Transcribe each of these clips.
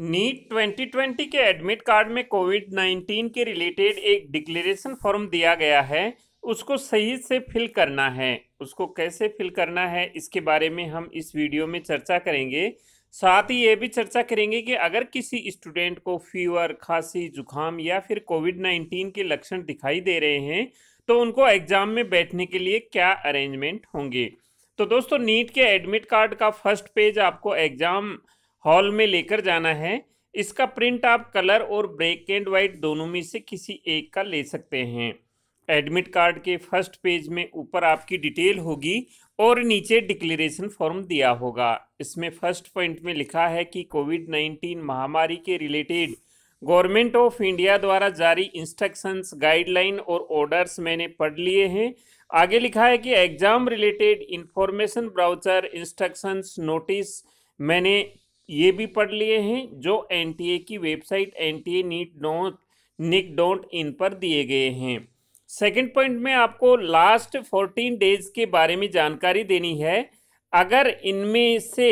NEET 2020 के admit card में Covid 19 के रिलेटेड एक डिक्लेरेशन फॉर्म दिया गया है उसको सही से फिल करना है उसको कैसे फिल करना है इसके बारे में हम इस वीडियो में चर्चा करेंगे साथ ही ये भी चर्चा करेंगे कि अगर किसी स्टूडेंट को फीवर खांसी जुकाम या फिर कोविड 19 के लक्षण दिखाई दे रहे हैं तो उनको एग्ज़ाम में बैठने के लिए क्या अरेंजमेंट होंगे तो दोस्तों नीट के एडमिट कार्ड का फर्स्ट पेज आपको एग्ज़ाम हॉल में लेकर जाना है इसका प्रिंट आप कलर और ब्लैक एंड वाइट दोनों में से किसी एक का ले सकते हैं एडमिट कार्ड के फर्स्ट पेज में ऊपर आपकी डिटेल होगी और नीचे डिक्लेरेशन फॉर्म दिया होगा इसमें फर्स्ट पॉइंट में लिखा है कि कोविड नाइन्टीन महामारी के रिलेटेड गवर्नमेंट ऑफ इंडिया द्वारा जारी इंस्ट्रक्शंस गाइडलाइन और ऑर्डर्स मैंने पढ़ लिए हैं आगे लिखा है कि exam related information brochure instructions notice मैंने ये भी पढ़ लिए हैं जो एन की website N T A NEET dot nic डोंट इन पर दिए गए हैं सेकंड पॉइंट में आपको लास्ट फोर्टीन डेज के बारे में जानकारी देनी है अगर इनमें से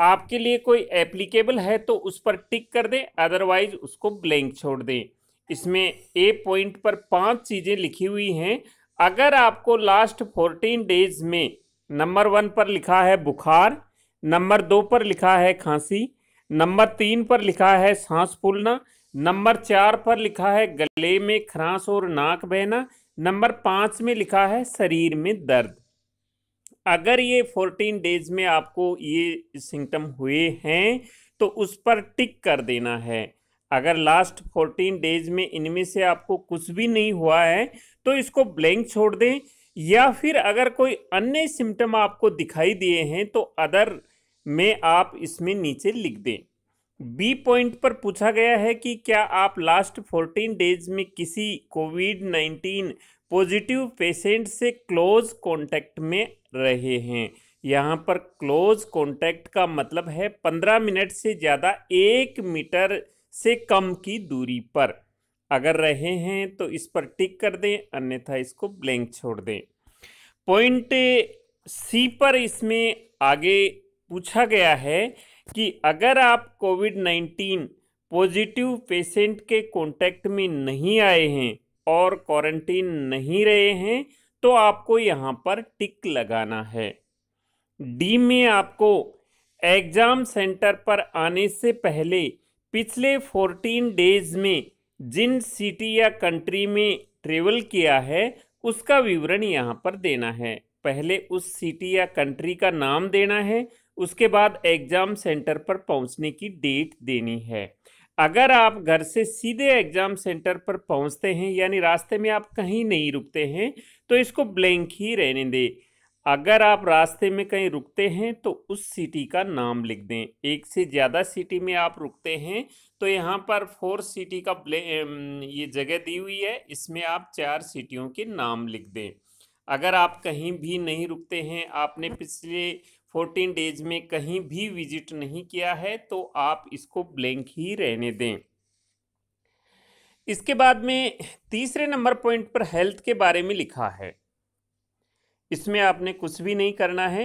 आपके लिए कोई एप्लीकेबल है तो उस पर टिक कर दें अदरवाइज उसको ब्लैंक छोड़ दें इसमें ए पॉइंट पर पांच चीज़ें लिखी हुई हैं अगर आपको लास्ट फोर्टीन डेज में नंबर वन पर लिखा है बुखार नंबर दो पर लिखा है खांसी नंबर तीन पर लिखा है सांस फूलना नंबर चार पर लिखा है गले में खरास और नाक बहना नंबर पाँच में लिखा है शरीर में दर्द अगर ये फोर्टीन डेज में आपको ये सिम्टम हुए हैं तो उस पर टिक कर देना है अगर लास्ट फोर्टीन डेज में इनमें से आपको कुछ भी नहीं हुआ है तो इसको ब्लैंक छोड़ दें या फिर अगर कोई अन्य सिम्टम आपको दिखाई दिए हैं तो अदर में आप इसमें नीचे लिख दें बी पॉइंट पर पूछा गया है कि क्या आप लास्ट फोर्टीन डेज में किसी कोविड नाइन्टीन पॉजिटिव पेशेंट से क्लोज कांटेक्ट में रहे हैं यहाँ पर क्लोज कांटेक्ट का मतलब है पंद्रह मिनट से ज़्यादा एक मीटर से कम की दूरी पर अगर रहे हैं तो इस पर टिक कर दें अन्यथा इसको ब्लैंक छोड़ दें पॉइंट सी पर इसमें आगे पूछा गया है कि अगर आप कोविड नाइन्टीन पॉजिटिव पेशेंट के कांटेक्ट में नहीं आए हैं और क्वारंटीन नहीं रहे हैं तो आपको यहाँ पर टिक लगाना है डी में आपको एग्ज़ाम सेंटर पर आने से पहले पिछले 14 डेज में जिन सिटी या कंट्री में ट्रेवल किया है उसका विवरण यहाँ पर देना है पहले उस सिटी या कंट्री का नाम देना है उसके बाद एग्ज़ाम सेंटर पर पहुंचने की डेट देनी है अगर आप घर से सीधे एग्ज़ाम सेंटर पर पहुंचते हैं यानी रास्ते में आप कहीं नहीं रुकते हैं तो इसको ब्लैंक ही रहने दें अगर आप रास्ते में कहीं रुकते हैं तो उस सिटी का नाम लिख दें एक से ज़्यादा सिटी में आप रुकते हैं तो यहाँ पर फोर सिटी का ये जगह दी हुई है इसमें आप चार सिटियों के नाम लिख दें अगर आप कहीं भी नहीं रुकते हैं आपने पिछले फोर्टीन डेज में कहीं भी विजिट नहीं किया है तो आप इसको ब्लैंक ही रहने दें इसके बाद में तीसरे नंबर पॉइंट पर हेल्थ के बारे में लिखा है इसमें आपने कुछ भी नहीं करना है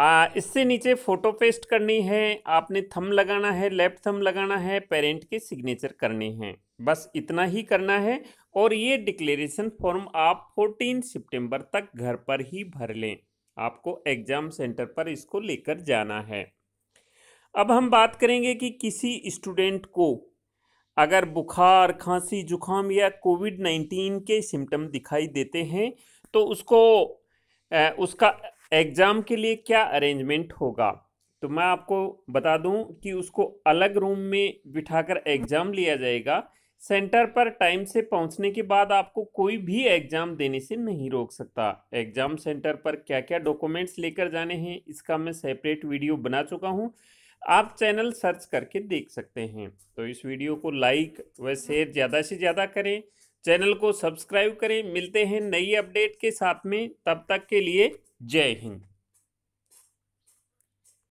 आ, इससे नीचे फ़ोटो पेस्ट करनी है आपने थम लगाना है लेफ्ट थम लगाना है पेरेंट के सिग्नेचर करने हैं बस इतना ही करना है और ये डिक्लेरेशन फॉर्म आप 14 सितंबर तक घर पर ही भर लें आपको एग्ज़ाम सेंटर पर इसको लेकर जाना है अब हम बात करेंगे कि किसी स्टूडेंट को अगर बुखार खांसी जुखाम या कोविड नाइन्टीन के सिम्टम दिखाई देते हैं तो उसको उसका एग्ज़ाम के लिए क्या अरेंजमेंट होगा तो मैं आपको बता दूं कि उसको अलग रूम में बिठाकर एग्ज़ाम लिया जाएगा सेंटर पर टाइम से पहुंचने के बाद आपको कोई भी एग्जाम देने से नहीं रोक सकता एग्जाम सेंटर पर क्या क्या डॉक्यूमेंट्स लेकर जाने हैं इसका मैं सेपरेट वीडियो बना चुका हूं आप चैनल सर्च करके देख सकते हैं तो इस वीडियो को लाइक व शेयर ज़्यादा से ज़्यादा करें चैनल को सब्सक्राइब करें मिलते हैं नई अपडेट के साथ में तब तक के लिए जय हिंद